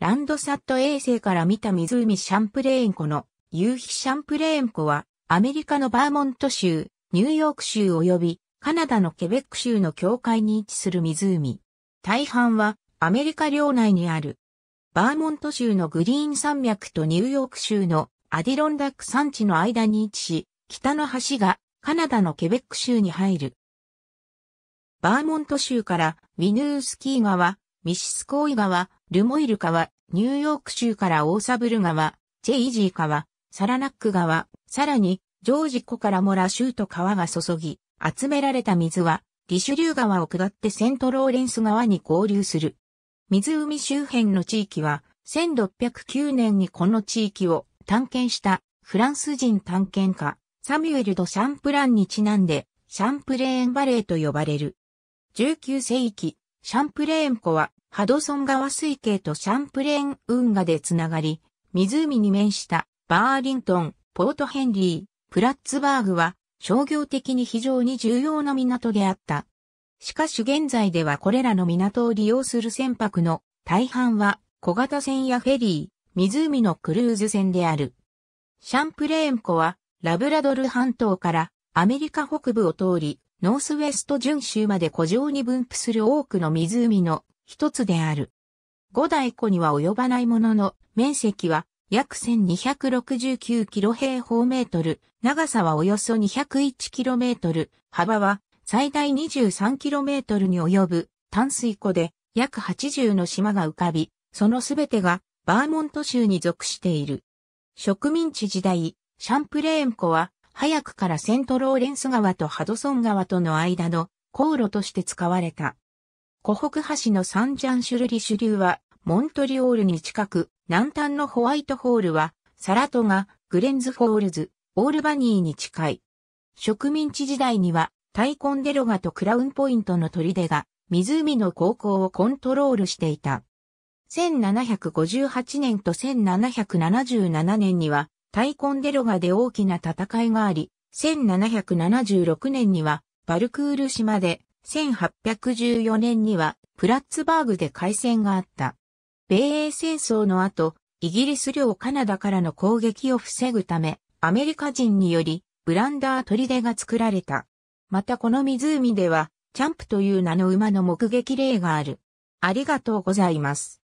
ランドサット衛星から見た湖シャンプレーン湖の夕日シャンプレーン湖はアメリカのバーモント州、ニューヨーク州及びカナダのケベック州の境界に位置する湖。大半はアメリカ領内にある。バーモント州のグリーン山脈とニューヨーク州のアディロンダック山地の間に位置し、北の端がカナダのケベック州に入る。バーモント州からウィヌースキー川、ミシスコイ川、ルモイル川、ニューヨーク州からオーサブル川、チェイジー川、サラナック川、さらに、ジョージ湖からモラ州と川が注ぎ、集められた水は、リシュリュー川を下ってセントローレンス川に合流する。湖周辺の地域は、1609年にこの地域を探検したフランス人探検家、サミュエル・ド・シャンプランにちなんで、シャンプレーンバレーと呼ばれる。19世紀、シャンプレーン湖はハドソン川水系とシャンプレーン運河でつながり、湖に面したバーリントン、ポートヘンリー、プラッツバーグは商業的に非常に重要な港であった。しかし現在ではこれらの港を利用する船舶の大半は小型船やフェリー、湖のクルーズ船である。シャンプレーン湖はラブラドル半島からアメリカ北部を通り、ノースウェスト巡州まで湖上に分布する多くの湖の一つである。五大湖には及ばないものの、面積は約1269キロ平方メートル、長さはおよそ201キロメートル、幅は最大23キロメートルに及ぶ淡水湖で約80の島が浮かび、そのすべてがバーモント州に属している。植民地時代、シャンプレーン湖は早くからセントローレンス川とハドソン川との間の航路として使われた。湖北橋のサンジャンシュルリ主流は、モントリオールに近く、南端のホワイトホールは、サラトガ、グレンズフォールズ、オールバニーに近い。植民地時代には、タイコンデロガとクラウンポイントの砦が、湖の高校をコントロールしていた。1758年と1777年には、タイコンデロガで大きな戦いがあり、1776年には、バルクール島で1814年にはプラッツバーグで海戦があった。米英戦争の後、イギリス領カナダからの攻撃を防ぐため、アメリカ人により、ブランダー砦が作られた。またこの湖では、チャンプという名の馬の目撃例がある。ありがとうございます。